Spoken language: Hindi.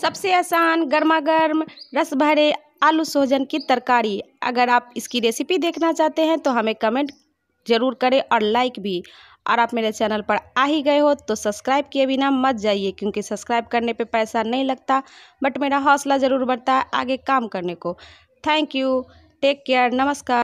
सबसे आसान गर्मा गर्म रस भरे आलू सोजन की तरकारी अगर आप इसकी रेसिपी देखना चाहते हैं तो हमें कमेंट ज़रूर करें और लाइक भी और आप मेरे चैनल पर आ ही गए हो तो सब्सक्राइब किए बिना मत जाइए क्योंकि सब्सक्राइब करने पे पैसा नहीं लगता बट मेरा हौसला ज़रूर बढ़ता है आगे काम करने को थैंक यू टेक केयर नमस्कार